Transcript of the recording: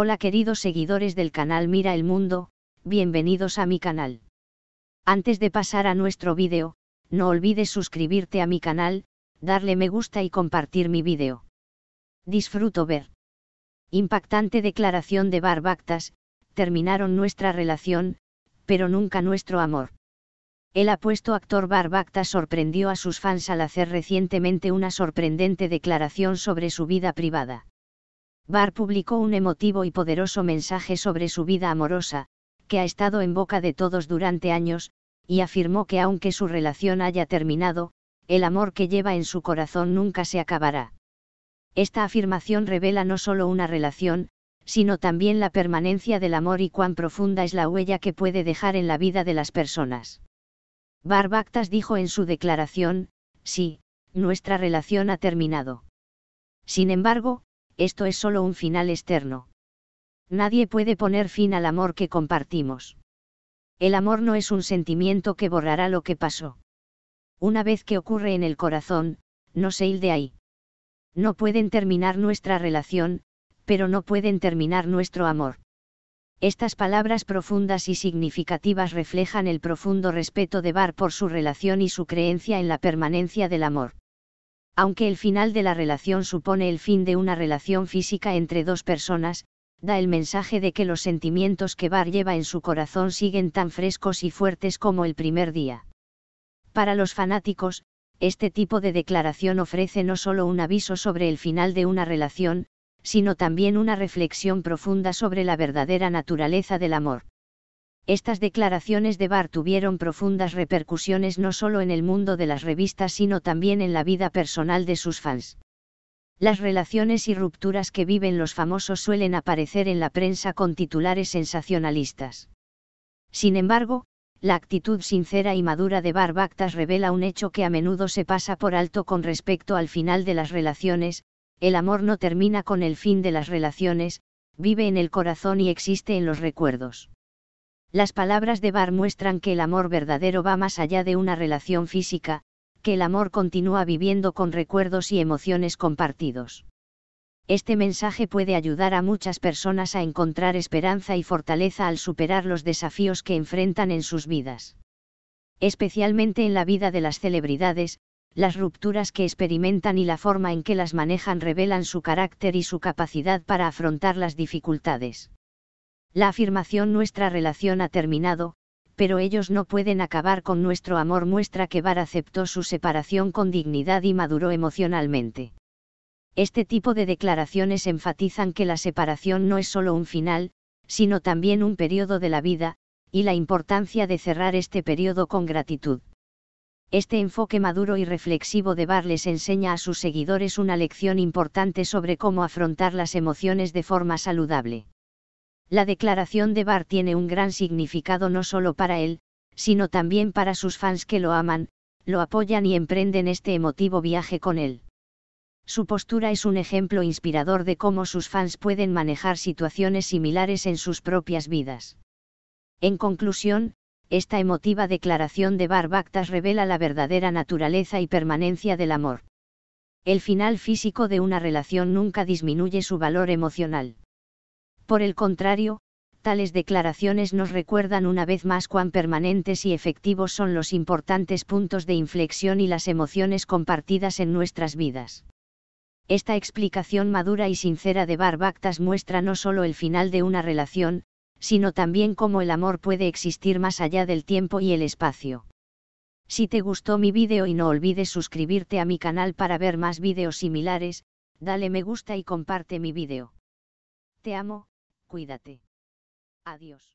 Hola queridos seguidores del canal Mira el Mundo, bienvenidos a mi canal. Antes de pasar a nuestro vídeo, no olvides suscribirte a mi canal, darle me gusta y compartir mi vídeo. Disfruto ver. Impactante declaración de Barbactas, terminaron nuestra relación, pero nunca nuestro amor. El apuesto actor Barbactas sorprendió a sus fans al hacer recientemente una sorprendente declaración sobre su vida privada. Barr publicó un emotivo y poderoso mensaje sobre su vida amorosa, que ha estado en boca de todos durante años, y afirmó que aunque su relación haya terminado, el amor que lleva en su corazón nunca se acabará. Esta afirmación revela no solo una relación, sino también la permanencia del amor y cuán profunda es la huella que puede dejar en la vida de las personas. Barbactas dijo en su declaración, sí, nuestra relación ha terminado. Sin embargo, esto es solo un final externo. Nadie puede poner fin al amor que compartimos. El amor no es un sentimiento que borrará lo que pasó. Una vez que ocurre en el corazón, no se ilde ahí. No pueden terminar nuestra relación, pero no pueden terminar nuestro amor. Estas palabras profundas y significativas reflejan el profundo respeto de Bar por su relación y su creencia en la permanencia del amor. Aunque el final de la relación supone el fin de una relación física entre dos personas, da el mensaje de que los sentimientos que Bar lleva en su corazón siguen tan frescos y fuertes como el primer día. Para los fanáticos, este tipo de declaración ofrece no solo un aviso sobre el final de una relación, sino también una reflexión profunda sobre la verdadera naturaleza del amor. Estas declaraciones de Barr tuvieron profundas repercusiones no solo en el mundo de las revistas sino también en la vida personal de sus fans. Las relaciones y rupturas que viven los famosos suelen aparecer en la prensa con titulares sensacionalistas. Sin embargo, la actitud sincera y madura de Bactas revela un hecho que a menudo se pasa por alto con respecto al final de las relaciones, el amor no termina con el fin de las relaciones, vive en el corazón y existe en los recuerdos. Las palabras de Barr muestran que el amor verdadero va más allá de una relación física, que el amor continúa viviendo con recuerdos y emociones compartidos. Este mensaje puede ayudar a muchas personas a encontrar esperanza y fortaleza al superar los desafíos que enfrentan en sus vidas. Especialmente en la vida de las celebridades, las rupturas que experimentan y la forma en que las manejan revelan su carácter y su capacidad para afrontar las dificultades. La afirmación nuestra relación ha terminado, pero ellos no pueden acabar con nuestro amor muestra que Bar aceptó su separación con dignidad y maduró emocionalmente. Este tipo de declaraciones enfatizan que la separación no es solo un final, sino también un periodo de la vida, y la importancia de cerrar este periodo con gratitud. Este enfoque maduro y reflexivo de Bar les enseña a sus seguidores una lección importante sobre cómo afrontar las emociones de forma saludable. La declaración de Bar tiene un gran significado no solo para él, sino también para sus fans que lo aman, lo apoyan y emprenden este emotivo viaje con él. Su postura es un ejemplo inspirador de cómo sus fans pueden manejar situaciones similares en sus propias vidas. En conclusión, esta emotiva declaración de Bactas revela la verdadera naturaleza y permanencia del amor. El final físico de una relación nunca disminuye su valor emocional. Por el contrario, tales declaraciones nos recuerdan una vez más cuán permanentes y efectivos son los importantes puntos de inflexión y las emociones compartidas en nuestras vidas. Esta explicación madura y sincera de Barbactas muestra no solo el final de una relación, sino también cómo el amor puede existir más allá del tiempo y el espacio. Si te gustó mi vídeo y no olvides suscribirte a mi canal para ver más vídeos similares, dale me gusta y comparte mi vídeo. Te amo, Cuídate. Adiós.